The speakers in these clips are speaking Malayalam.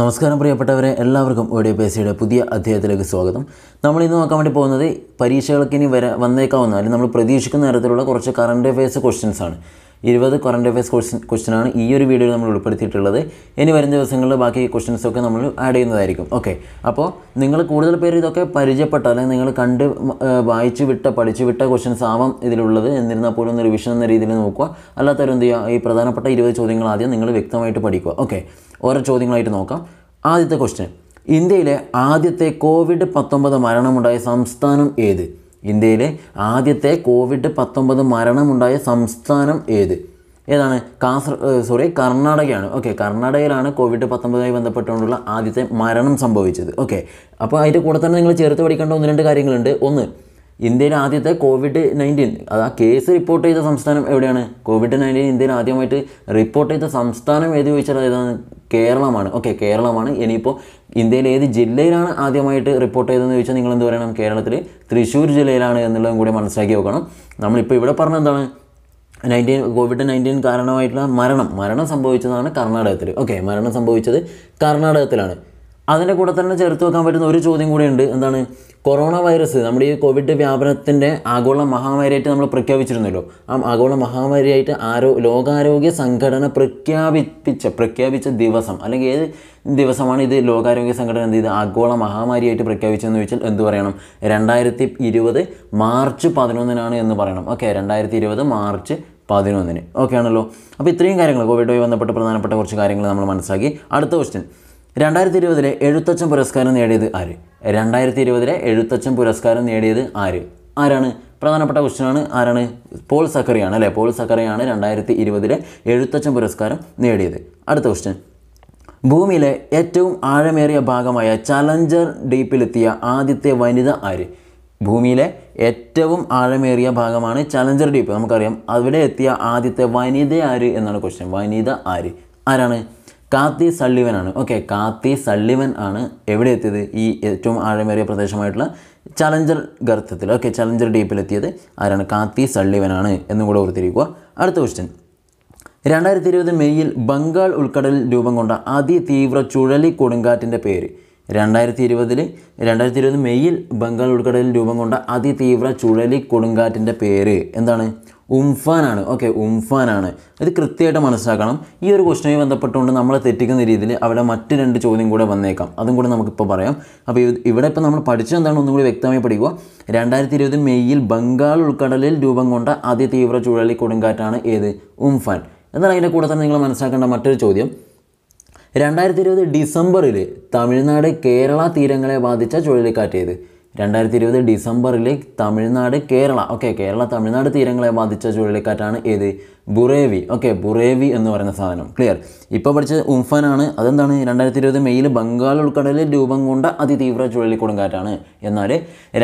നമസ്കാരം പ്രിയപ്പെട്ടവരെ എല്ലാവർക്കും ഒ ഡി പി എസ് സിയുടെ പുതിയ അധ്യായത്തിലേക്ക് സ്വാഗതം നമ്മൾ ഇന്ന് നോക്കാൻ വേണ്ടി പോകുന്നത് പരീക്ഷകൾക്ക് ഇനി വര വന്നേക്കാവുന്ന അല്ലെങ്കിൽ നമ്മൾ പ്രതീക്ഷിക്കുന്ന തരത്തിലുള്ള കുറച്ച് കറണ്ട് അഫയേഴ്സ് ക്വസ്റ്റ്യൻസ് ആണ് ഇരുപത് കറണ്ട് അഫയേഴ്സ് ക്വസ്റ്റ്യൻ ക്വസ്റ്റ്യനാണ് ഈ ഒരു വീഡിയോയിൽ നമ്മൾ ഉൾപ്പെടുത്തിയിട്ടുള്ളത് ഇനി വരുന്ന ദിവസങ്ങളിൽ ബാക്കി ക്വസ്റ്റ്യൻസൊക്കെ നമ്മൾ ആഡ് ചെയ്യുന്നതായിരിക്കും ഓക്കെ അപ്പോൾ നിങ്ങൾ കൂടുതൽ പേര് ഇതൊക്കെ പരിചയപ്പെട്ട അല്ലെങ്കിൽ നിങ്ങൾ കണ്ട് വായിച്ചു വിട്ട പഠിച്ചു വിട്ട ക്വസ്റ്റ്യൻസ് ആവാം ഇതിലുള്ളത് എന്നിരുന്നാൽ പോലും ഒന്ന് റിവിഷൻ എന്ന രീതിയിൽ നോക്കുക അല്ലാത്തവരും എന്ത് ചെയ്യുക ഈ പ്രധാനപ്പെട്ട ഇരുപത് ചോദ്യങ്ങൾ ആദ്യം നിങ്ങൾ വ്യക്തമായിട്ട് പഠിക്കുക ഓക്കെ ഓരോ ചോദ്യങ്ങളായിട്ട് നോക്കാം ആദ്യത്തെ ക്വസ്റ്റ്യൻ ഇന്ത്യയിലെ ആദ്യത്തെ കോവിഡ് പത്തൊമ്പത് മരണമുണ്ടായ സംസ്ഥാനം ഏത് ഇന്ത്യയിലെ ആദ്യത്തെ കോവിഡ് പത്തൊമ്പത് മരണമുണ്ടായ സംസ്ഥാനം ഏത് ഏതാണ് കാസർ സോറി കർണാടകയാണ് ഓക്കെ കർണാടകയിലാണ് കോവിഡ് പത്തൊമ്പതുമായി ബന്ധപ്പെട്ടുകൊണ്ടുള്ള ആദ്യത്തെ മരണം സംഭവിച്ചത് ഓക്കെ അപ്പോൾ അതിൻ്റെ കൂടെ തന്നെ നിങ്ങൾ ചേർത്ത് പഠിക്കേണ്ട ഒന്ന് രണ്ട് കാര്യങ്ങളുണ്ട് ഒന്ന് ഇന്ത്യയിലെ ആദ്യത്തെ കോവിഡ് നയൻറ്റീൻ അത് ആ കേസ് റിപ്പോർട്ട് ചെയ്ത സംസ്ഥാനം എവിടെയാണ് കോവിഡ് നയൻറ്റീൻ ഇന്ത്യയിൽ ആദ്യമായിട്ട് റിപ്പോർട്ട് ചെയ്ത സംസ്ഥാനം ഏത് ചോദിച്ചാൽ ഏതാണ് കേരളമാണ് ഓക്കെ കേരളമാണ് ഇനിയിപ്പോൾ ഇന്ത്യയിലെ ഏത് ജില്ലയിലാണ് ആദ്യമായിട്ട് റിപ്പോർട്ട് ചെയ്തതെന്ന് ചോദിച്ചാൽ നിങ്ങൾ എന്ത് പറയണം കേരളത്തിൽ തൃശ്ശൂർ ജില്ലയിലാണ് എന്നുള്ളതും കൂടി മനസ്സിലാക്കി വെക്കണം നമ്മളിപ്പോൾ ഇവിടെ പറഞ്ഞ എന്താണ് നയൻറ്റീൻ കോവിഡ് നയൻറ്റീൻ കാരണമായിട്ടുള്ള മരണം മരണം സംഭവിച്ചതാണ് കർണാടകത്തിൽ ഓക്കെ മരണം സംഭവിച്ചത് കർണാടകത്തിലാണ് അതിൻ്റെ കൂടെ തന്നെ ചേർത്ത് വെക്കാൻ പറ്റുന്ന ഒരു ചോദ്യം കൂടിയുണ്ട് എന്താണ് കൊറോണ വൈറസ് നമ്മുടെ ഈ കോവിഡ് വ്യാപനത്തിൻ്റെ ആഗോള മഹാമാരിയായിട്ട് നമ്മൾ പ്രഖ്യാപിച്ചിരുന്നല്ലോ ആ ആഗോള മഹാമാരിയായിട്ട് ആരോ ലോകാരോഗ്യ സംഘടന പ്രഖ്യാപിപ്പിച്ച പ്രഖ്യാപിച്ച ദിവസം അല്ലെങ്കിൽ ഏത് ദിവസമാണ് ഇത് ലോകാരോഗ്യ സംഘടന എന്ത് ചെയ്ത് ആഗോള മഹാമാരിയായിട്ട് പ്രഖ്യാപിച്ചതെന്ന് ചോദിച്ചാൽ എന്ത് പറയണം രണ്ടായിരത്തി ഇരുപത് മാർച്ച് പതിനൊന്നിനാണ് എന്ന് പറയണം ഓക്കെ രണ്ടായിരത്തി ഇരുപത് മാർച്ച് പതിനൊന്നിന് ഓക്കെ ആണല്ലോ അപ്പോൾ ഇത്രയും കാര്യങ്ങൾ കോവിഡുമായി ബന്ധപ്പെട്ട് പ്രധാനപ്പെട്ട കുറച്ച് കാര്യങ്ങൾ നമ്മൾ മനസ്സിലാക്കി അടുത്ത ക്വസ്റ്റ്യൻ രണ്ടായിരത്തി ഇരുപതിലെ എഴുത്തച്ഛൻ പുരസ്കാരം നേടിയത് ആര് രണ്ടായിരത്തി ഇരുപതിലെ എഴുത്തച്ഛൻ പുരസ്കാരം നേടിയത് ആര് ആരാണ് പ്രധാനപ്പെട്ട ക്വസ്റ്റനാണ് ആരാണ് പോൾ സക്കറിയാണ് അല്ലേ പോൾ സക്കറിയാണ് രണ്ടായിരത്തി ഇരുപതിലെ എഴുത്തച്ഛൻ പുരസ്കാരം നേടിയത് അടുത്ത ക്വസ്റ്റ്യൻ ഭൂമിയിലെ ഏറ്റവും ആഴമേറിയ ഭാഗമായ ചലഞ്ചർ ഡീപ്പിലെത്തിയ ആദ്യത്തെ വനിത ആര് ഭൂമിയിലെ ഏറ്റവും ആഴമേറിയ ഭാഗമാണ് ചലഞ്ചർ ഡീപ്പ് നമുക്കറിയാം അവിടെ എത്തിയ ആദ്യത്തെ വനിത ആര് എന്നാണ് ക്വസ്റ്റ്യൻ വനിത ആര് ആരാണ് കാത്തി സള്ളിവനാണ് ഓക്കെ കാത്തി സള്ളിവൻ ആണ് എവിടെ എത്തിയത് ഈ ഏറ്റവും ആഴമേറിയ പ്രദേശമായിട്ടുള്ള ചലഞ്ചർ ഗർത്തത്തിൽ ഓക്കെ ചലഞ്ചർ ഡീപ്പിലെത്തിയത് ആരാണ് കാത്തി സള്ളിവനാണ് എന്നും കൂടെ ഓർത്തിരിക്കുക അടുത്ത ക്വസ്റ്റ്യൻ രണ്ടായിരത്തി ഇരുപത് മെയ്യിൽ ബംഗാൾ ഉൾക്കടലിൽ രൂപം കൊണ്ട അതിതീവ്ര ചുഴലി കൊടുങ്കാറ്റിൻ്റെ പേര് രണ്ടായിരത്തി ഇരുപതിൽ രണ്ടായിരത്തി ഇരുപത് മെയ്യിൽ ബംഗാൾ ഉൾക്കടലിൽ രൂപം കൊണ്ട അതിതീവ്ര ചുഴലി കൊടുങ്കാറ്റിൻ്റെ പേര് എന്താണ് ഉംഫാനാണ് ഓക്കെ ഉംഫാനാണ് ഇത് കൃത്യമായിട്ട് മനസ്സിലാക്കണം ഈ ഒരു ക്വസ്റ്റനുമായി ബന്ധപ്പെട്ടുകൊണ്ട് നമ്മളെ തെറ്റിക്കുന്ന രീതിയിൽ അവിടെ മറ്റ് രണ്ട് ചോദ്യം കൂടെ വന്നേക്കാം അതും കൂടെ നമുക്കിപ്പോൾ പറയാം അപ്പോൾ ഇവിടെ ഇപ്പോൾ നമ്മൾ പഠിച്ചെന്താണ് എന്താണ് ഒന്നും കൂടി വ്യക്തമായി പഠിക്കുക രണ്ടായിരത്തി ഇരുപത് മെയ്യിൽ ബംഗാൾ ഉൾക്കടലിൽ രൂപം കൊണ്ട അതിതീവ്ര തീവ്ര ചുഴലി കൊടുങ്കാറ്റാണ് ഏത് ഉംഫാൻ എന്നാൽ അതിൻ്റെ കൂടെ തന്നെ നിങ്ങൾ മനസ്സിലാക്കേണ്ട മറ്റൊരു ചോദ്യം രണ്ടായിരത്തി ഇരുപത് ഡിസംബറിൽ തമിഴ്നാട് കേരള തീരങ്ങളെ ബാധിച്ച ചുഴലിക്കാറ്റ് ചെയ്ത് രണ്ടായിരത്തി ഇരുപത് ഡിസംബറിൽ തമിഴ്നാട് കേരള ഓക്കെ കേരള തമിഴ്നാട് തീരങ്ങളെ ബാധിച്ച ചുഴലിക്കാറ്റാണ് ഏത് ബുറേവി ഓക്കെ ബുറേവി എന്ന് പറയുന്ന സാധനം ക്ലിയർ ഇപ്പോൾ പഠിച്ച ഉംഫനാണ് അതെന്താണ് രണ്ടായിരത്തി ഇരുപത് മെയ്യിൽ ബംഗാൾ ഉൾക്കടലിൽ രൂപം കൊണ്ട അതിതീവ്ര ചുഴലിക്കൊടുങ്കാറ്റാണ് എന്നാൽ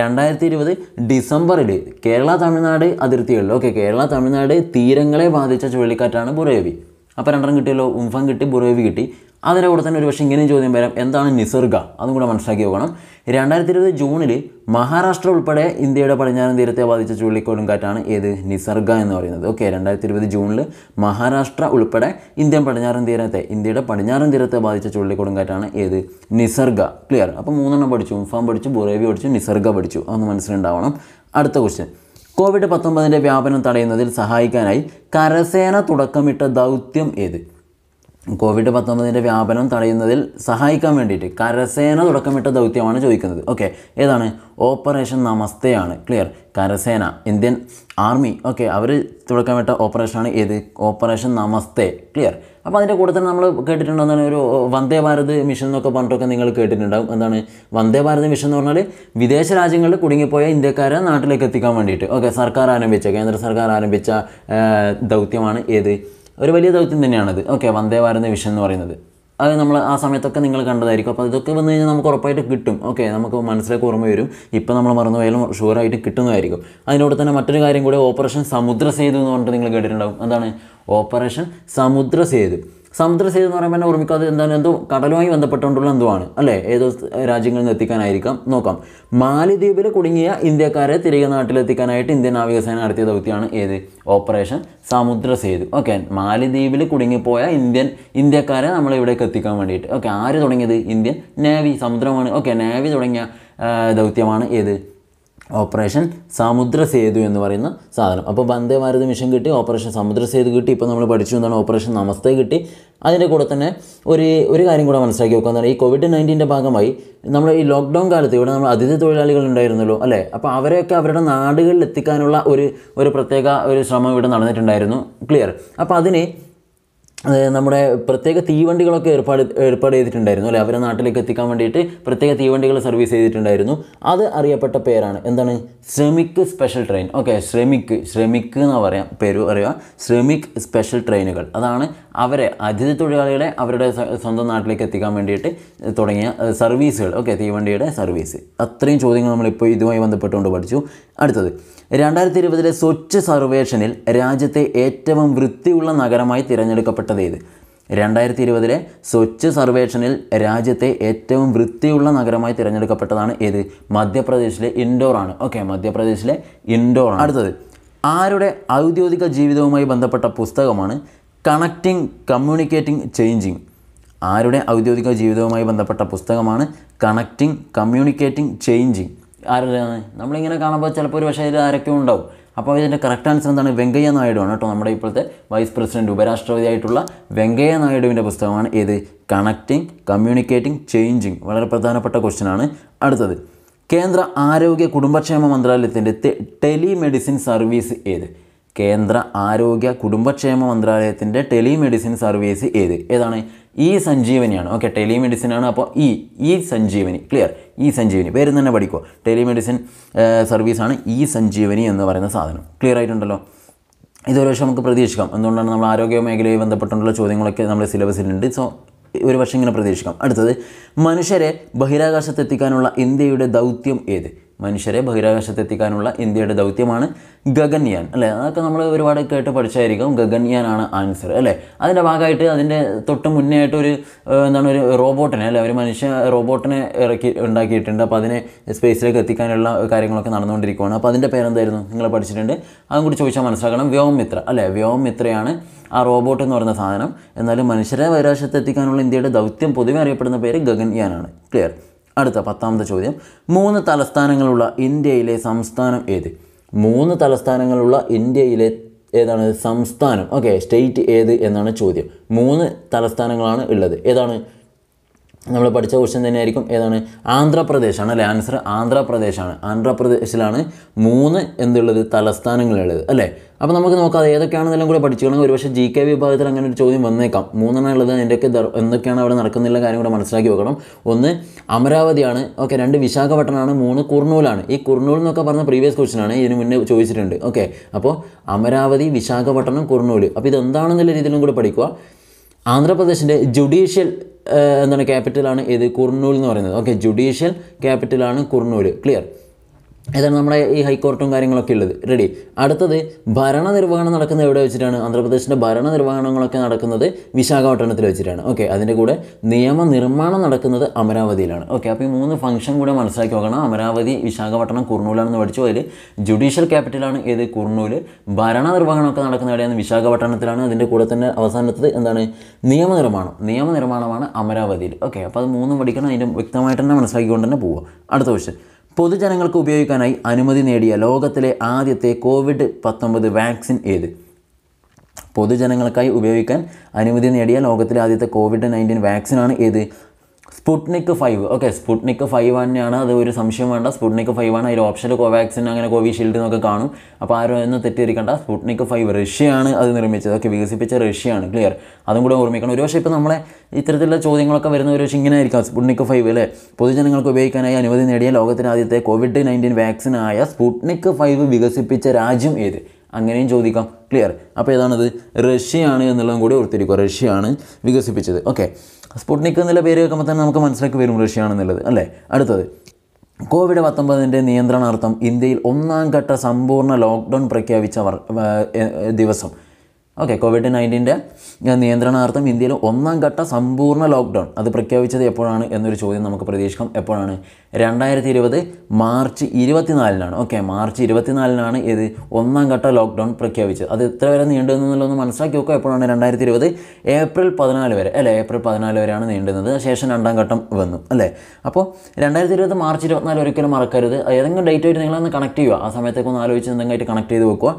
രണ്ടായിരത്തി ഇരുപത് ഡിസംബറിൽ കേരള തമിഴ്നാട് അതിർത്തികളിൽ ഓക്കെ കേരള തമിഴ്നാട് തീരങ്ങളെ ബാധിച്ച ചുഴലിക്കാറ്റാണ് ബുറേവി അപ്പോൾ രണ്ടെണ്ണം കിട്ടിയല്ലോ ഉംഫൻ കിട്ടി ബുറേവി കിട്ടി അതിൻ്റെ കൂടെ തന്നെ പക്ഷേ ഇങ്ങനെയും ചോദ്യം വരാം എന്താണ് നിസർഗ അതും കൂടെ മനസ്സിലാക്കി നോക്കണം രണ്ടായിരത്തി ഇരുപത് ജൂണിൽ മഹാരാഷ്ട്ര ഉൾപ്പെടെ ഇന്ത്യയുടെ പടിഞ്ഞാറൻ തീരത്തെ ബാധിച്ച കാറ്റാണ് ഏത് നിസർഗ എന്ന് പറയുന്നത് ഓക്കെ രണ്ടായിരത്തി ഇരുപത് ജൂണിൽ മഹാരാഷ്ട്ര ഉൾപ്പെടെ ഇന്ത്യൻ പടിഞ്ഞാറൻ തീരത്തെ ഇന്ത്യയുടെ പടിഞ്ഞാറൻ തീരത്തെ ബാധിച്ച കാറ്റാണ് ഏത് നിസർഗ ക്ലിയർ അപ്പോൾ മൂന്നെണ്ണം പഠിച്ചു ഉംഫാം പഠിച്ചു ബുറേവി പഠിച്ചു നിസർഗ പഠിച്ചു അതൊന്ന് മനസ്സിലുണ്ടാവണം അടുത്ത ക്വസ്റ്റ്യൻ കോവിഡ് പത്തൊമ്പതിൻ്റെ വ്യാപനം തടയുന്നതിൽ സഹായിക്കാനായി കരസേന തുടക്കമിട്ട ദൗത്യം ഏത് കോവിഡ് പത്തൊമ്പതിൻ്റെ വ്യാപനം തടയുന്നതിൽ സഹായിക്കാൻ വേണ്ടിയിട്ട് കരസേന തുടക്കമിട്ട ദൗത്യമാണ് ചോദിക്കുന്നത് ഓക്കെ ഏതാണ് ഓപ്പറേഷൻ നമസ്തയാണ് ക്ലിയർ കരസേന ഇന്ത്യൻ ആർമി ഓക്കെ അവർ തുടക്കമിട്ട ഓപ്പറേഷനാണ് ഏത് ഓപ്പറേഷൻ നമസ്തേ ക്ലിയർ അപ്പോൾ അതിൻ്റെ കൂടെ തന്നെ നമ്മൾ കേട്ടിട്ടുണ്ടോ ഒരു വന്ദേ ഭാരത് മിഷൻ എന്നൊക്കെ പറഞ്ഞിട്ടൊക്കെ നിങ്ങൾ കേട്ടിട്ടുണ്ടാകും എന്താണ് വന്ദേ ഭാരത് മിഷൻ എന്ന് പറഞ്ഞാൽ വിദേശ രാജ്യങ്ങളിൽ കുടുങ്ങിപ്പോയ ഇന്ത്യക്കാരെ നാട്ടിലേക്ക് എത്തിക്കാൻ വേണ്ടിയിട്ട് ഓക്കെ സർക്കാർ ആരംഭിച്ച കേന്ദ്ര സർക്കാർ ആരംഭിച്ച ദൗത്യമാണ് ഏത് ഒരു വലിയ ദൗത്യം തന്നെയാണത് ഓക്കെ വന്ദേ ഭാരത് മിഷൻ എന്ന് പറയുന്നത് അത് നമ്മൾ ആ സമയത്തൊക്കെ നിങ്ങൾ കണ്ടതായിരിക്കും അപ്പോൾ ഇതൊക്കെ വന്നു കഴിഞ്ഞാൽ നമുക്ക് ഉറപ്പായിട്ട് കിട്ടും ഓക്കെ നമുക്ക് മനസ്സിലേക്ക് ഓർമ്മ വരും ഇപ്പോൾ നമ്മൾ പോയാലും ഷുവറായിട്ട് കിട്ടുന്നതായിരിക്കും അതിനോട് തന്നെ മറ്റൊരു കാര്യം കൂടി ഓപ്പറേഷൻ സമുദ്ര സേതു എന്ന് പറഞ്ഞിട്ട് നിങ്ങൾ കേട്ടിട്ടുണ്ടാകും എന്താണ് ഓപ്പറേഷൻ സമുദ്ര സേതു സമുദ്രസേതു എന്ന് പറയുമ്പോൾ തന്നെ ഓർമ്മിക്കാതെ എന്താണ് എന്തോ കടലുമായി ബന്ധപ്പെട്ടുകൊണ്ടുള്ള എന്തോ ആണ് അല്ലേ ഏതോ രാജ്യങ്ങളിൽ നിന്ന് എത്തിക്കാനായിരിക്കാം നോക്കാം മാലിദ്വീപിൽ കുടുങ്ങിയ ഇന്ത്യക്കാരെ തിരികെ നാട്ടിലെത്തിക്കാനായിട്ട് ഇന്ത്യൻ നാവികസേന നടത്തിയ ദൗത്യമാണ് ഏത് ഓപ്പറേഷൻ സമുദ്രസേതു ഓക്കെ മാലിദ്വീപിൽ കുടുങ്ങിപ്പോയ ഇന്ത്യൻ ഇന്ത്യക്കാരെ നമ്മൾ ഇവിടേക്ക് എത്തിക്കാൻ വേണ്ടിയിട്ട് ഓക്കെ ആര് തുടങ്ങിയത് ഇന്ത്യൻ നേവി സമുദ്രമാണ് ഓക്കെ നേവി തുടങ്ങിയ ദൗത്യമാണ് ഏത് ഓപ്പറേഷൻ സമുദ്ര സേതു എന്ന് പറയുന്ന സാധനം അപ്പോൾ വന്ദേ ഭാരത് മിഷൻ കിട്ടി ഓപ്പറേഷൻ സമുദ്ര സേതു കിട്ടി ഇപ്പോൾ നമ്മൾ പഠിച്ചു എന്നാണ് ഓപ്പറേഷൻ നമസ്തേ കിട്ടി അതിൻ്റെ കൂടെ തന്നെ ഒരു ഒരു കാര്യം കൂടെ മനസ്സിലാക്കി നോക്കുക എന്നാണ് ഈ കോവിഡ് നയൻറ്റീൻ്റെ ഭാഗമായി നമ്മൾ ഈ ലോക്ക്ഡൗൺ കാലത്ത് ഇവിടെ നമ്മൾ അതിഥി തൊഴിലാളികൾ ഉണ്ടായിരുന്നല്ലോ അല്ലേ അപ്പോൾ അവരെയൊക്കെ അവരുടെ നാടുകളിൽ എത്തിക്കാനുള്ള ഒരു ഒരു പ്രത്യേക ഒരു ശ്രമം ഇവിടെ നടന്നിട്ടുണ്ടായിരുന്നു ക്ലിയർ അപ്പോൾ അതിന് നമ്മുടെ പ്രത്യേക തീവണ്ടികളൊക്കെ ഏർപ്പാട് ഏർപ്പാട് ചെയ്തിട്ടുണ്ടായിരുന്നു അല്ലേ അവരെ നാട്ടിലേക്ക് എത്തിക്കാൻ വേണ്ടിയിട്ട് പ്രത്യേക തീവണ്ടികൾ സർവീസ് ചെയ്തിട്ടുണ്ടായിരുന്നു അത് അറിയപ്പെട്ട പേരാണ് എന്താണ് Shramik special train okay Shramik Shramik എന്ന് പറയാം പേര് പറയുക ശ്രമിക് സ്പെഷ്യൽ ട്രെയിനുകൾ അതാണ് അവരെ അതിഥി തൊഴിലാളികളെ അവരുടെ സ്വന്തം നാട്ടിലേക്ക് എത്തിക്കാൻ വേണ്ടിയിട്ട് തുടങ്ങിയ സർവീസുകൾ ഓക്കെ തീവണ്ടിയുടെ സർവീസ് അത്രയും ചോദ്യങ്ങൾ നമ്മളിപ്പോൾ ഇതുമായി ബന്ധപ്പെട്ടുകൊണ്ട് പഠിച്ചു അടുത്തത് രണ്ടായിരത്തി ഇരുപതിലെ സ്വച്ഛ സർവേഷനിൽ രാജ്യത്തെ ഏറ്റവും വൃത്തിയുള്ള നഗരമായി തിരഞ്ഞെടുക്കപ്പെട്ട വ്യക്തതയത് രണ്ടായിരത്തി ഇരുപതിലെ സ്വച്ഛ് സർവേക്ഷണിൽ രാജ്യത്തെ ഏറ്റവും വൃത്തിയുള്ള നഗരമായി തിരഞ്ഞെടുക്കപ്പെട്ടതാണ് ഏത് മധ്യപ്രദേശിലെ ഇൻഡോർ ആണ് ഓക്കെ മധ്യപ്രദേശിലെ ഇൻഡോർ ആണ് അടുത്തത് ആരുടെ ഔദ്യോഗിക ജീവിതവുമായി ബന്ധപ്പെട്ട പുസ്തകമാണ് കണക്റ്റിംഗ് കമ്മ്യൂണിക്കേറ്റിംഗ് ചേഞ്ചിങ് ആരുടെ ഔദ്യോഗിക ജീവിതവുമായി ബന്ധപ്പെട്ട പുസ്തകമാണ് കണക്റ്റിംഗ് കമ്മ്യൂണിക്കേറ്റിംഗ് ചേഞ്ചിങ് ആരുടെ നമ്മളിങ്ങനെ കാണുമ്പോൾ ചിലപ്പോൾ ഒരു പക്ഷേ ഇത് ആരൊക്കെ ഉണ്ടാവും അപ്പോൾ ഇതിൻ്റെ കറക്റ്റ് ആൻസർ എന്താണ് വെങ്കയ്യ നായിഡു ആണ് കേട്ടോ നമ്മുടെ ഇപ്പോഴത്തെ വൈസ് പ്രസിഡന്റ് ഉപരാഷ്ട്രപതിയായിട്ടുള്ള വെങ്കയ്യ നായിഡുവിൻ്റെ പുസ്തകമാണ് ഏത് കണക്റ്റിംഗ് കമ്മ്യൂണിക്കേറ്റിംഗ് ചേഞ്ചിങ് വളരെ പ്രധാനപ്പെട്ട ക്വസ്റ്റ്യനാണ് അടുത്തത് കേന്ദ്ര ആരോഗ്യ കുടുംബക്ഷേമ മന്ത്രാലയത്തിൻ്റെ ടെലിമെഡിസിൻ സർവീസ് ഏത് കേന്ദ്ര ആരോഗ്യ കുടുംബക്ഷേമ മന്ത്രാലയത്തിൻ്റെ ടെലിമെഡിസിൻ സർവീസ് ഏത് ഏതാണ് ഈ സഞ്ജീവനിയാണ് ഓക്കെ ടെലിമെഡിസിൻ ആണ് അപ്പോൾ ഈ ഈ സഞ്ജീവനി ക്ലിയർ ഈ സഞ്ജീവനി പേര് തന്നെ പഠിക്കുക ടെലിമെഡിസിൻ സർവീസാണ് ഈ സഞ്ജീവനി എന്ന് പറയുന്ന സാധനം ക്ലിയർ ആയിട്ടുണ്ടല്ലോ ഇതൊരു പക്ഷേ നമുക്ക് പ്രതീക്ഷിക്കാം എന്തുകൊണ്ടാണ് നമ്മൾ ആരോഗ്യ മേഖലയുമായി ബന്ധപ്പെട്ടുള്ള ചോദ്യങ്ങളൊക്കെ നമ്മുടെ സിലബസിലുണ്ട് സോ ഒരു പക്ഷേ ഇങ്ങനെ പ്രതീക്ഷിക്കാം അടുത്തത് മനുഷ്യരെ ബഹിരാകാശത്തെത്തിക്കാനുള്ള ഇന്ത്യയുടെ ദൗത്യം ഏത് മനുഷ്യരെ ബഹിരാകാശത്തെത്തിക്കാനുള്ള ഇന്ത്യയുടെ ദൗത്യമാണ് ഗഗൻയാൻ അല്ലേ അതൊക്കെ നമ്മൾ ഒരുപാട് കേട്ട് പഠിച്ചായിരിക്കും ഗഗൻയാനാണ് ആൻസർ അല്ലേ അതിൻ്റെ ഭാഗമായിട്ട് അതിൻ്റെ തൊട്ട് മുന്നേ ആയിട്ട് ഒരു എന്താണ് ഒരു റോബോട്ടിനെ അല്ലേ ഒരു മനുഷ്യ റോബോട്ടിനെ ഇറക്കി ഉണ്ടാക്കിയിട്ടുണ്ട് അപ്പോൾ അതിനെ സ്പേസിലേക്ക് എത്തിക്കാനുള്ള കാര്യങ്ങളൊക്കെ നടന്നുകൊണ്ടിരിക്കുകയാണ് അപ്പോൾ അതിൻ്റെ പേരെന്തായിരുന്നു നിങ്ങൾ പഠിച്ചിട്ടുണ്ട് അതും കൂടി ചോദിച്ചാൽ മനസ്സിലാക്കണം വ്യോമിത്ര അല്ലേ വ്യോമിത്രയാണ് ആ റോബോട്ട് എന്ന് പറയുന്ന സാധനം എന്നാലും മനുഷ്യരെ ബഹിരാകാശത്തെത്തിക്കാനുള്ള ഇന്ത്യയുടെ ദൗത്യം പൊതുവെ അറിയപ്പെടുന്ന പേര് ഗഗൻയാനാണ് ക്ലിയർ അടുത്ത പത്താമത്തെ ചോദ്യം മൂന്ന് തലസ്ഥാനങ്ങളുള്ള ഇന്ത്യയിലെ സംസ്ഥാനം ഏത് മൂന്ന് തലസ്ഥാനങ്ങളുള്ള ഇന്ത്യയിലെ ഏതാണ് സംസ്ഥാനം ഓക്കെ സ്റ്റേറ്റ് ഏത് എന്നാണ് ചോദ്യം മൂന്ന് തലസ്ഥാനങ്ങളാണ് ഉള്ളത് ഏതാണ് നമ്മൾ പഠിച്ച ക്വസ്റ്റ്യൻ തന്നെയായിരിക്കും ഏതാണ് ആന്ധ്രാപ്രദേശാണ് അല്ലേ ആൻസർ ആന്ധ്രാപ്രദേശാണ് ആന്ധ്രാപ്രദേശിലാണ് മൂന്ന് എന്തുള്ളത് തലസ്ഥാനങ്ങളുള്ളത് അല്ലേ അപ്പോൾ നമുക്ക് നോക്കാം ഏതൊക്കെയാണെന്നെല്ലാം കൂടെ പഠിച്ചുകണമെങ്കിൽ ഒരുപക്ഷെ ജി കെ വിഭാഗത്തിൽ അങ്ങനെ ഒരു ചോദ്യം വന്നേക്കാം മൂന്നെണ്ണം ഉള്ളത് അതിൻ്റെയൊക്കെ എന്തൊക്കെയാണ് അവിടെ നടക്കുന്നില്ല കാര്യം കൂടെ മനസ്സിലാക്കി വെക്കണം ഒന്ന് അമരാവതിയാണ് ഓക്കെ രണ്ട് വിശാഖപട്ടണമാണ് മൂന്ന് കുർണൂലാണ് ഈ കുർണൂൽ എന്നൊക്കെ പറഞ്ഞ പ്രീവിയസ് ക്വസ്റ്റനാണ് ആണ് ഇതിന് മുന്നേ ചോദിച്ചിട്ടുണ്ട് ഓക്കെ അപ്പോൾ അമരാവതി വിശാഖപട്ടണം കുർണൂൽ അപ്പോൾ ഇതെന്താണെന്നുള്ള രീതിയിലും കൂടെ പഠിക്കുക ആന്ധ്രാപ്രദേശിൻ്റെ ജുഡീഷ്യൽ എന്താണ് ക്യാപിറ്റലാണ് ഏത് കുർണൂൽ എന്ന് പറയുന്നത് ഓക്കെ ജുഡീഷ്യൽ ക്യാപിറ്റലാണ് കുർണൂൽ ക്ലിയർ ഏതാണ് നമ്മുടെ ഈ ഹൈക്കോർട്ടും കാര്യങ്ങളൊക്കെ ഉള്ളത് റെഡി അടുത്തത് ഭരണനിർവഹണം നടക്കുന്നത് എവിടെ വെച്ചിട്ടാണ് ആന്ധ്രാപ്രദേശിൻ്റെ ഭരണനിർവഹണങ്ങളൊക്കെ നടക്കുന്നത് വിശാഖപട്ടണത്തിൽ വെച്ചിട്ടാണ് ഓക്കെ അതിൻ്റെ കൂടെ നിയമനിർമ്മാണം നടക്കുന്നത് അമരാവതിയിലാണ് ഓക്കെ അപ്പോൾ ഈ മൂന്ന് ഫംഗ്ഷൻ കൂടെ മനസ്സിലാക്കി നോക്കണം അമരാവതി വിശാഖപട്ടണം കുർണൂലാണെന്ന് പഠിച്ചു അതിൽ ജുഡീഷ്യൽ ക്യാപിറ്റലാണ് ഏത് കുർണൂൽ ഭരണനിർവഹണമൊക്കെ നടക്കുന്ന എവിടെയാണ് വിശാഖപട്ടണത്തിലാണ് അതിൻ്റെ കൂടെ തന്നെ അവസാനത്തത് എന്താണ് നിയമനിർമ്മാണം നിയമനിർമ്മാണമാണ് അമരാവതിയിൽ ഓക്കെ അപ്പോൾ അത് മൂന്നും പഠിക്കണം അതിൻ്റെ വ്യക്തമായിട്ട് തന്നെ മനസ്സിലാക്കിക്കൊണ്ട് തന്നെ പോവുക അടുത്ത ക്വസ്റ്റ്യൻ പൊതുജനങ്ങൾക്ക് ഉപയോഗിക്കാനായി അനുമതി നേടിയ ലോകത്തിലെ ആദ്യത്തെ കോവിഡ് പത്തൊമ്പത് വാക്സിൻ ഏത് പൊതുജനങ്ങൾക്കായി ഉപയോഗിക്കാൻ അനുമതി നേടിയ ലോകത്തിലെ ആദ്യത്തെ കോവിഡ് നയൻറ്റീൻ വാക്സിനാണ് ഏത് Sputnik five okay Sputnik five തന്നെയാണ് അത് ഒരു സംശയം വേണ്ട സ്പുട്നിക് ഫൈവ് ആണ് അതിൽ ഓപ്ഷൻ കോവാക്സിൻ അങ്ങനെ കോവിഷീൽഡ് എന്നൊക്കെ കാണും അപ്പോൾ ആരും ഒന്നും തെറ്റിദ്ധരിക്കേണ്ട സ്പുട്നിക് ഫൈവ് റഷ്യയാണ് അത് നിർമ്മിച്ചത് ഓക്കെ വികസിപ്പിച്ച റഷ്യയാണ് ക്ലിയർ അതും കൂടെ ഓർമ്മിക്കണം ഒരു പക്ഷേ ഇപ്പോൾ നമ്മളെ ഇത്തരത്തിലുള്ള ചോദ്യങ്ങളൊക്കെ വരുന്ന ഒരു പക്ഷേ ഇങ്ങനെ ആയിരിക്കാം സ്പുട്നിക് ഫൈവ് അല്ലേ പൊതുജനങ്ങൾക്ക് ഉപയോഗിക്കാനായി അനുമതി നേടിയ ലോകത്തിനാദ്യത്തെ ആദ്യത്തെ കോവിഡ് നയൻറ്റീൻ വാക്സിനായ സ്പുട്നിക് ഫൈവ് വികസിപ്പിച്ച രാജ്യം ഏത് അങ്ങനെയും ചോദിക്കാം ക്ലിയർ അപ്പോൾ ഏതാണത് റഷ്യയാണ് എന്നുള്ളതും കൂടി ഓർത്തിരിക്കുക റഷ്യയാണ് വികസിപ്പിച്ചത് ഓക്കെ സ്പുട്നിക് എന്നുള്ള പേര് കേൾക്കുമ്പോൾ തന്നെ നമുക്ക് മനസ്സിലാക്കി വരും റഷ്യയാണെന്നുള്ളത് അല്ലേ അടുത്തത് കോവിഡ് പത്തൊമ്പതിൻ്റെ നിയന്ത്രണാർത്ഥം ഇന്ത്യയിൽ ഒന്നാം ഘട്ട സമ്പൂർണ്ണ ലോക്ക്ഡൗൺ പ്രഖ്യാപിച്ച ദിവസം ഓക്കെ കോവിഡ് നയൻറ്റീൻ്റെ നിയന്ത്രണാർത്ഥം ഇന്ത്യയിൽ ഒന്നാം ഘട്ട സമ്പൂർണ്ണ ലോക്ക്ഡൗൺ അത് പ്രഖ്യാപിച്ചത് എപ്പോഴാണ് എന്നൊരു ചോദ്യം നമുക്ക് പ്രതീക്ഷിക്കാം എപ്പോഴാണ് രണ്ടായിരത്തി ഇരുപത് മാർച്ച് ഇരുപത്തിനാലിനാണ് ഓക്കെ മാർച്ച് ഇരുപത്തിനാലിനാണ് ഇത് ഒന്നാം ഘട്ട ലോക്ക്ഡൗൺ പ്രഖ്യാപിച്ചത് അത് എത്ര വരെ നീണ്ടു എന്നുള്ളതൊന്ന് മനസ്സിലാക്കി നോക്കുക എപ്പോഴാണ് രണ്ടായിരത്തി ഇരുപത് ഏപ്രിൽ പതിനാല് വരെ അല്ലേ ഏപ്രിൽ പതിനാല് വരെയാണ് നീണ്ടുന്നത് ശേഷം രണ്ടാം ഘട്ടം വന്നു അല്ലേ അപ്പോൾ രണ്ടായിരത്തി ഇരുപത് മാർച്ച് ഇരുപത്തിനാല് ഒരിക്കലും മറക്കരുത് ഏതെങ്കിലും ഡേറ്റ് ആയിട്ട് നിങ്ങളൊന്ന് കണക്ട് ചെയ്യുക ആ സമയത്തേക്ക് ഒന്ന് ആലോചിച്ച് എന്തെങ്കിലും ആയിട്ട് കണക്ട് ചെയ്ത് വെക്കുക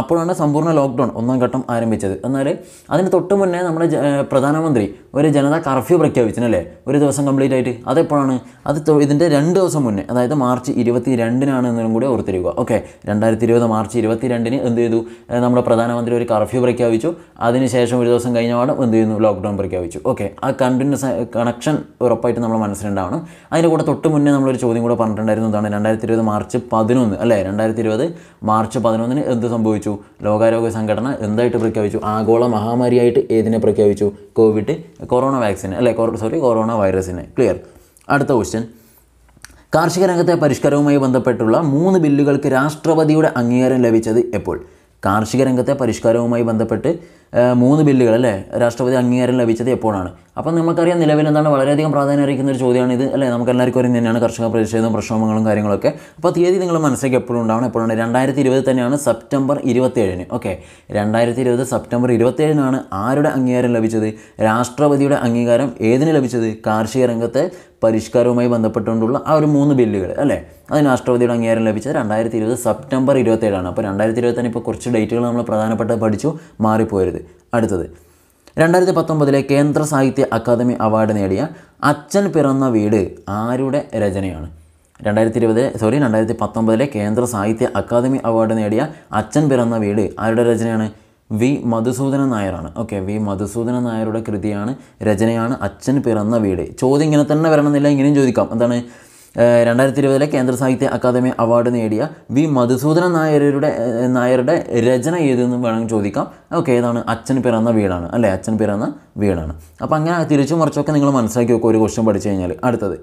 അപ്പോഴാണ് സമ്പൂർണ്ണ ലോക്ക്ഡൗൺ ഒന്നാം ഘട്ടം ആരംഭിച്ചത് എന്നാൽ അതിന് തൊട്ട് മുന്നേ നമ്മുടെ പ്രധാനമന്ത്രി ഒരു ജനതാ കർഫ്യൂ പ്രഖ്യാപിച്ചിനല്ലേ ഒരു ദിവസം കംപ്ലീറ്റ് ആയിട്ട് അതെപ്പോഴാണ് അത് ഇതിൻ്റെ രണ്ട് ദിവസം മുന്നേ അതായത് മാർച്ച് ഇരുപത്തി രണ്ടിനാണ് എന്നതും കൂടി ഓർത്തിരിക്കുക ഓക്കെ രണ്ടായിരത്തി ഇരുപത് മാർച്ച് ഇരുപത്തി രണ്ടിന് എന്ത് ചെയ്തു നമ്മുടെ പ്രധാനമന്ത്രി ഒരു കർഫ്യൂ പ്രഖ്യാപിച്ചു അതിനുശേഷം ഒരു ദിവസം കഴിഞ്ഞ പാടും എന്ത് ചെയ്യുന്നു ലോക്ക്ഡൗൺ പ്രഖ്യാപിച്ചു ഓക്കെ ആ കണ്ടിന്യൂസ് കണക്ഷൻ ഉറപ്പായിട്ട് നമ്മൾ മനസ്സിലുണ്ടാവണം അതിൻ്റെ കൂടെ തൊട്ട് മുന്നേ നമ്മളൊരു ചോദ്യം കൂടെ എന്താണ് രണ്ടായിരത്തി ഇരുപത് മാർച്ച് പതിനൊന്ന് അല്ലേ രണ്ടായിരത്തി ഇരുപത് മാർച്ച് പതിനൊന്നിന് എന്ത് സംഭവിച്ചു ലോകാരോഗ്യ സംഘടന എന്തായിട്ട് പ്രഖ്യാപിച്ചു ആഗോള മഹാമാരിയായിട്ട് ഏതിനെ പ്രഖ്യാപിച്ചു കോവിഡ് കൊറോണ വാക്സിൻ അല്ലെ സോറി കൊറോണ വൈറസിനെ ക്ലിയർ അടുത്ത ക്വസ്റ്റ്യൻ കാർഷിക രംഗത്തെ പരിഷ്കരവുമായി ബന്ധപ്പെട്ടുള്ള മൂന്ന് ബില്ലുകൾക്ക് രാഷ്ട്രപതിയുടെ അംഗീകാരം ലഭിച്ചത് എപ്പോൾ കാർഷിക രംഗത്തെ പരിഷ്കാരവുമായി ബന്ധപ്പെട്ട് മൂന്ന് ബില്ലുകൾ അല്ലേ രാഷ്ട്രപതി അംഗീകാരം ലഭിച്ചത് എപ്പോഴാണ് അപ്പം നമുക്കറിയാം നിലവിൽ എന്താണ് വളരെയധികം പ്രാധാന്യം അറിയിക്കുന്ന ഒരു ചോദ്യമാണ് ഇത് അല്ലേ നമുക്ക് എല്ലാവർക്കും അറിയുന്ന തന്നെയാണ് കർഷക പ്രതിഷേധവും പ്രക്ഷോഭങ്ങളും കാര്യങ്ങളൊക്കെ അപ്പോൾ തീയതി നിങ്ങൾ മനസ്സിലേക്ക് എപ്പോഴും ഉണ്ടാവണം എപ്പോഴും രണ്ടായിരത്തി ഇരുപത് തന്നെയാണ് സെപ്റ്റംബർ ഇരുപത്തേഴിന് ഓക്കെ രണ്ടായിരത്തി ഇരുപത് സെപ്റ്റംബർ ഇരുപത്തേഴിനാണ് ആരുടെ അംഗീകാരം ലഭിച്ചത് രാഷ്ട്രപതിയുടെ അംഗീകാരം ഏതിന് ലഭിച്ചത് കാർഷിക രംഗത്തെ പരിഷ്കാരവുമായി ബന്ധപ്പെട്ടുകൊണ്ടുള്ള ആ ഒരു മൂന്ന് ബില്ലുകൾ അല്ലേ അതിന് രാഷ്ട്രപതിയുടെ അംഗീകാരം ലഭിച്ചത് രണ്ടായിരത്തി ഇരുപത് സെപ്റ്റംബർ ഇരുപത്തേഴാണ് അപ്പോൾ രണ്ടായിരത്തി ഇരുപത്തന്നെ ഇപ്പോൾ കുറച്ച് ഡേറ്റുകൾ നമ്മൾ പ്രധാനപ്പെട്ട പഠിച്ചു മാറിപ്പോയരുത് അടുത്തത് രണ്ടായിരത്തി പത്തൊമ്പതിലെ കേന്ദ്ര സാഹിത്യ അക്കാദമി അവാർഡ് നേടിയ അച്ഛൻ പിറന്ന വീട് ആരുടെ രചനയാണ് രണ്ടായിരത്തി ഇരുപത് സോറി രണ്ടായിരത്തി പത്തൊമ്പതിലെ കേന്ദ്ര സാഹിത്യ അക്കാദമി അവാർഡ് നേടിയ അച്ഛൻ പിറന്ന വീട് ആരുടെ രചനയാണ് വി മധുസൂദന നായരാണ് ഓക്കെ വി മധുസൂദന നായരുടെ കൃതിയാണ് രചനയാണ് അച്ഛൻ പിറന്ന വീട് ചോദ്യം ഇങ്ങനെ തന്നെ വരണമെന്നില്ല ഇങ്ങനെയും ചോദിക്കാം എന്താണ് രണ്ടായിരത്തി ഇരുപതിലെ കേന്ദ്ര സാഹിത്യ അക്കാദമി അവാർഡ് നേടിയ വി മധുസൂദന നായരുടെ നായരുടെ രചന ഏതെന്ന് വേണമെങ്കിൽ ചോദിക്കാം ഓക്കെ ഏതാണ് അച്ഛൻ പിറന്ന വീടാണ് അല്ലേ അച്ഛൻ പിറന്ന വീടാണ് അപ്പോൾ അങ്ങനെ തിരിച്ചു മറിച്ചൊക്കെ നിങ്ങൾ മനസ്സിലാക്കി വെക്കും ഒരു ക്വസ്റ്റ്യൻ പഠിച്ചു കഴിഞ്ഞാൽ അടുത്തത്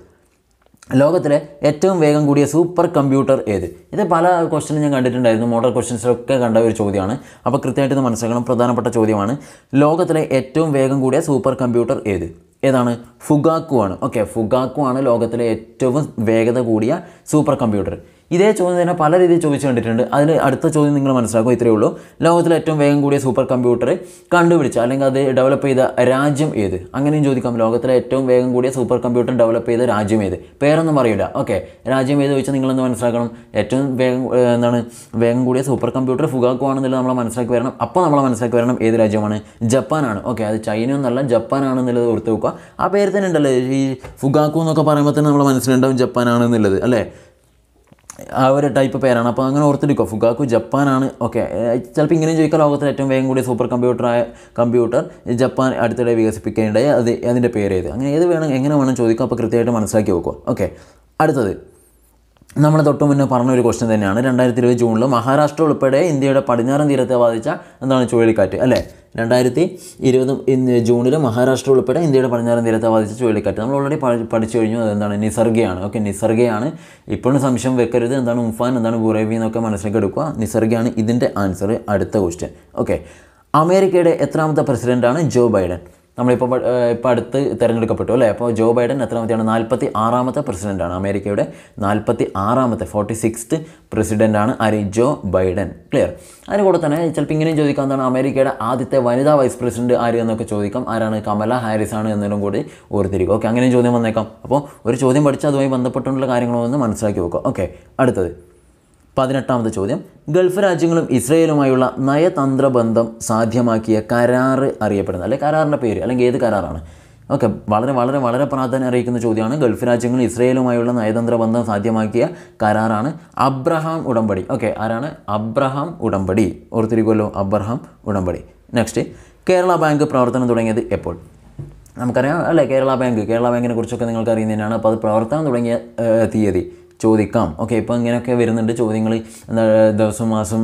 ലോകത്തിലെ ഏറ്റവും വേഗം കൂടിയ സൂപ്പർ കമ്പ്യൂട്ടർ ഏത് ഇത് പല ക്വസ്റ്റനും ഞാൻ കണ്ടിട്ടുണ്ടായിരുന്നു മോഡൽ ക്വസ്റ്റൻസിലൊക്കെ കണ്ട ഒരു ചോദ്യമാണ് അപ്പോൾ കൃത്യമായിട്ട് ഇത് മനസ്സിലാക്കണം പ്രധാനപ്പെട്ട ചോദ്യമാണ് ലോകത്തിലെ ഏറ്റവും വേഗം കൂടിയ സൂപ്പർ കമ്പ്യൂട്ടർ ഏത് ഏതാണ് ഫുഗാക്കു ആണ് ഓക്കെ ഫുഗാക്കു ആണ് ലോകത്തിലെ ഏറ്റവും വേഗത കൂടിയ സൂപ്പർ കമ്പ്യൂട്ടർ ഇതേ ചോദ്യം തന്നെ പല രീതിയിൽ ചോദിച്ചു കണ്ടിട്ടുണ്ട് അതിന് അടുത്ത ചോദ്യം നിങ്ങൾ മനസ്സിലാക്കും ഇത്രയേ ഉള്ളൂ ലോകത്തിലെ ഏറ്റവും വേഗം കൂടിയ സൂപ്പർ കമ്പ്യൂട്ടർ കണ്ടുപിടിച്ച അല്ലെങ്കിൽ അത് ഡെവലപ്പ് ചെയ്ത രാജ്യം ഏത് അങ്ങനെയും ചോദിക്കാം ലോകത്തിലെ ഏറ്റവും വേഗം കൂടിയ സൂപ്പർ കമ്പ്യൂട്ടർ ഡെവലപ്പ് ചെയ്ത രാജ്യം ഏത് പേരൊന്നും അറിയില്ല ഓക്കെ രാജ്യം ഏത് ചോദിച്ചാൽ നിങ്ങളെന്ന് മനസ്സിലാക്കണം ഏറ്റവും വേഗം എന്താണ് വേഗം കൂടിയ സൂപ്പർ കമ്പ്യൂട്ടർ ഫുഗാക്കു ആണെന്നുള്ളത് നമ്മൾ മനസ്സിലാക്കി വരണം അപ്പോൾ നമ്മൾ മനസ്സിലാക്കി വരണം ഏത് രാജ്യമാണ് ജപ്പാനാണ് ഓക്കെ അത് ചൈന എന്നല്ല ജപ്പാനാണെന്നുള്ളത് ഓർത്ത് വെക്കുക ആ പേര് തന്നെ ഉണ്ടല്ലോ ഈ ഫുഗാക്കു എന്നൊക്കെ പറയുമ്പോൾ തന്നെ നമ്മളെ മനസ്സിലുണ്ടാവും ജപ്പാനാണെന്നുള്ളത് അല്ലേ ആ ഒരു ടൈപ്പ് പേരാണ് അപ്പോൾ അങ്ങനെ ഓർത്തെടുക്കുക ഫുഗാക്കു ജപ്പാനാണ് ഓക്കെ ചിലപ്പോൾ ഇങ്ങനെ ചോദിക്കുക ലോകത്തിലെ ഏറ്റവും വേഗം കൂടിയ സൂപ്പർ കമ്പ്യൂട്ടറായ കമ്പ്യൂട്ടർ ജപ്പാൻ അടുത്തിടെ വികസിപ്പിക്കേണ്ടത് അത് അതിൻ്റെ പേര് ഏത് അങ്ങനെ ഏത് വേണം എങ്ങനെ വേണം ചോദിക്കുക അപ്പോൾ കൃത്യമായിട്ട് മനസ്സിലാക്കി വെക്കുക ഓക്കെ അടുത്തത് നമ്മൾ തൊട്ട് മുന്നേ പറഞ്ഞൊരു ക്വസ്റ്റ്യൻ തന്നെയാണ് രണ്ടായിരത്തി ഇരുപത് ജൂണിൽ മഹാരാഷ്ട്ര ഉൾപ്പെടെ ഇന്ത്യയുടെ പടിഞ്ഞാറൻ തീരത്തെ ബാധിച്ച എന്താണ് ചുഴലിക്കാറ്റ് അല്ലേ രണ്ടായിരത്തി ഇരുപത് ജൂണിൽ മഹാരാഷ്ട്ര ഉൾപ്പെടെ ഇന്ത്യയുടെ പടിഞ്ഞാറൻ തീരത്തെ ബാധിച്ച ചുഴലിക്കാറ്റ് നമ്മൾ ഓൾറെഡി പഠിച്ചു കഴിഞ്ഞു അതെന്താണ് നിസർഗയാണ് ഓക്കെ നിസർഗയാണ് ഇപ്പോഴും സംശയം വെക്കരുത് എന്താണ് ഉംഫാൻ എന്താണ് ബുറേബി എന്നൊക്കെ മനസ്സിലേക്ക് എടുക്കുക നിസർഗയാണ് ഇതിൻ്റെ ആൻസർ അടുത്ത ക്വസ്റ്റ്യൻ ഓക്കെ അമേരിക്കയുടെ എത്രാമത്തെ പ്രസിഡൻ്റാണ് ജോ ബൈഡൻ നമ്മളിപ്പോൾ ഇപ്പോൾ അടുത്ത് തിരഞ്ഞെടുക്കപ്പെട്ടു അല്ലേ അപ്പോൾ ജോ ബൈഡൻ എത്രാമത്തെയാണ് നാൽപ്പത്തി ആറാമത്തെ പ്രസിഡൻ്റാണ് അമേരിക്കയുടെ നാൽപ്പത്തി ആറാമത്തെ ഫോർട്ടി സിക്സ്ത് പ്രസിഡൻ്റാണ് ആര് ജോ ബൈഡൻ ക്ലിയർ അതിന് കൂടെ തന്നെ ചിലപ്പോൾ ഇങ്ങനെയും ചോദിക്കാം എന്താണ് അമേരിക്കയുടെ ആദ്യത്തെ വനിതാ വൈസ് പ്രസിഡന്റ് ആര് എന്നൊക്കെ ചോദിക്കാം ആരാണ് കമല ഹാരിസ് ആണ് എന്നതിലും കൂടി ഓർത്തിരിക്കും ഓക്കെ അങ്ങനെയും ചോദ്യം വന്നേക്കാം അപ്പോൾ ഒരു ചോദ്യം പഠിച്ചാൽ അതുമായി ബന്ധപ്പെട്ടുള്ള കാര്യങ്ങളൊന്ന് മനസ്സിലാക്കി വെക്കുക ഓക്കെ അടുത്തത് പതിനെട്ടാമത് ചോദ്യം ഗൾഫ് രാജ്യങ്ങളും ഇസ്രയേലുമായുള്ള നയതന്ത്ര ബന്ധം സാധ്യമാക്കിയ കരാറ് അറിയപ്പെടുന്നത് അല്ലെ കരാറിൻ്റെ പേര് അല്ലെങ്കിൽ ഏത് കരാറാണ് ഓക്കെ വളരെ വളരെ വളരെ പ്രാധാന്യം അറിയിക്കുന്ന ചോദ്യമാണ് ഗൾഫ് രാജ്യങ്ങൾ ഇസ്രയേലുമായുള്ള നയതന്ത്ര ബന്ധം സാധ്യമാക്കിയ കരാറാണ് അബ്രഹാം ഉടമ്പടി ഓക്കെ ആരാണ് അബ്രഹാം ഉടമ്പടി ഓർത്തിരിക്കുമല്ലോ അബ്രഹാം ഉടമ്പടി നെക്സ്റ്റ് കേരള ബാങ്ക് പ്രവർത്തനം തുടങ്ങിയത് എപ്പോൾ നമുക്കറിയാം അല്ലേ കേരള ബാങ്ക് കേരള ബാങ്കിനെ കുറിച്ചൊക്കെ നിങ്ങൾക്ക് അറിയുന്നതിനാണ് അപ്പോൾ അത് പ്രവർത്തനം തുടങ്ങിയ തീയതി ചോദിക്കാം ഓക്കെ ഇപ്പോൾ ഇങ്ങനെയൊക്കെ വരുന്നുണ്ട് ചോദ്യങ്ങൾ എന്താ ദിവസം മാസം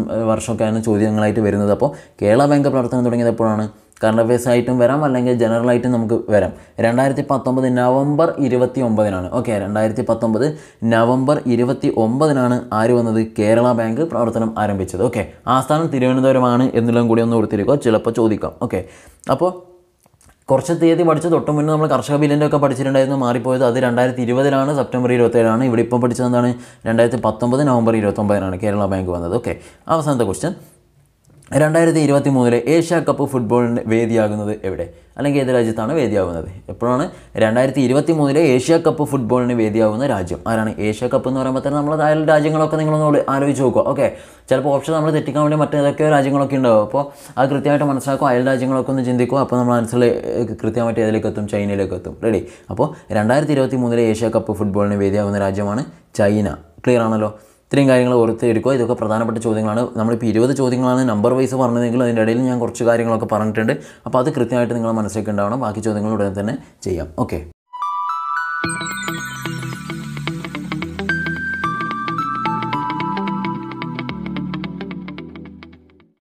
ആണ് ചോദ്യങ്ങളായിട്ട് വരുന്നത് അപ്പോൾ കേരള ബാങ്ക് പ്രവർത്തനം തുടങ്ങിയത് എപ്പോഴാണ് കറണ്ട് ആയിട്ടും വരാം അല്ലെങ്കിൽ ജനറലായിട്ടും നമുക്ക് വരാം രണ്ടായിരത്തി പത്തൊമ്പത് നവംബർ ഇരുപത്തി ഒമ്പതിനാണ് ഓക്കെ രണ്ടായിരത്തി പത്തൊമ്പത് നവംബർ ഇരുപത്തി ഒമ്പതിനാണ് ആര് വന്നത് കേരള ബാങ്ക് പ്രവർത്തനം ആരംഭിച്ചത് ഓക്കെ ആസ്ഥാനം തിരുവനന്തപുരമാണ് എന്നുള്ളതും കൂടി ഒന്ന് കൊടുത്തിരിക്കുക ചിലപ്പോൾ ചോദിക്കാം ഓക്കെ അപ്പോൾ കുറച്ച് തീയതി പഠിച്ച് തൊട്ട് മുന്നേ നമ്മൾ കർഷക ബില്ലിൻ്റെ ഒക്കെ പഠിച്ചിട്ടുണ്ടായിരുന്നു മാറിപ്പോയത് അത് രണ്ടായിരത്തി ഇരുപതിലാണ് സെപ്റ്റംബർ ഇരുപത്തേഴാണ് ഇവിടെ ഇപ്പം പഠിച്ചത് രണ്ടായിരത്തി പത്തൊമ്പത് നവംബർ ഇരുപത്തൊമ്പതിനാണ് കേരള ബാങ്ക് വന്നത് ഓക്കെ അവസാനത്തെ ക്വസ്റ്റ്യൻ രണ്ടായിരത്തി ഇരുപത്തി മൂന്നിലെ ഏഷ്യ കപ്പ് ഫുട്ബോളിന് വേദിയാകുന്നത് എവിടെ അല്ലെങ്കിൽ ഏത് രാജ്യത്താണ് വേദിയാകുന്നത് എപ്പോഴാണ് രണ്ടായിരത്തി ഇരുപത്തി മൂന്നിലെ ഏഷ്യ കപ്പ് ഫുട്ബോളിന് വേദിയാകുന്ന രാജ്യം ആരാണ് ഏഷ്യ കപ്പ് എന്ന് പറയുമ്പോൾ തന്നെ നമ്മൾ അയൽ രാജ്യങ്ങളൊക്കെ നിങ്ങളൊന്ന് ആലോചിച്ച് നോക്കുക ഓക്കെ ചിലപ്പോൾ ഓപ്ഷൻ നമ്മൾ തെറ്റിക്കാൻ വേണ്ടി മറ്റേതൊക്കെയോ രാജ്യങ്ങളൊക്കെ ഉണ്ടാവും അപ്പോൾ അത് കൃത്യമായിട്ട് മനസ്സിലാക്കും അയൽ രാജ്യങ്ങളൊക്കെ ഒന്ന് ചിന്തിക്കും അപ്പോൾ നമ്മൾ മനസ്സിൽ കൃത്യമായിട്ട് ഏതിലേക്ക് എത്തും ചൈനയിലേക്ക് എത്തും റെഡി അപ്പോൾ രണ്ടായിരത്തി ഇരുപത്തി മൂന്നിലെ ഏഷ്യ കപ്പ് ഫുട്ബോളിന് വേദിയാകുന്ന രാജ്യമാണ് ചൈന ക്ലിയർ ആണല്ലോ ഇത്രയും കാര്യങ്ങൾ ഓർത്തെടുക്കുക ഇതൊക്കെ പ്രധാനപ്പെട്ട ചോദ്യങ്ങളാണ് നമ്മളിപ്പോൾ ഇരുപത് ചോദ്യങ്ങളാണ് നമ്പർ വൈസ് പറഞ്ഞതെങ്കിൽ അതിൻ്റെ ഇടയിൽ ഞാൻ കുറച്ച് കാര്യങ്ങളൊക്കെ പറഞ്ഞിട്ടുണ്ട് അപ്പോൾ അത് കൃത്യമായിട്ട് നിങ്ങൾ മനസ്സിലേക്ക് ഉണ്ടാവണം ബാക്കി ചോദ്യങ്ങൾ ഉടനെ തന്നെ ചെയ്യാം ഓക്കെ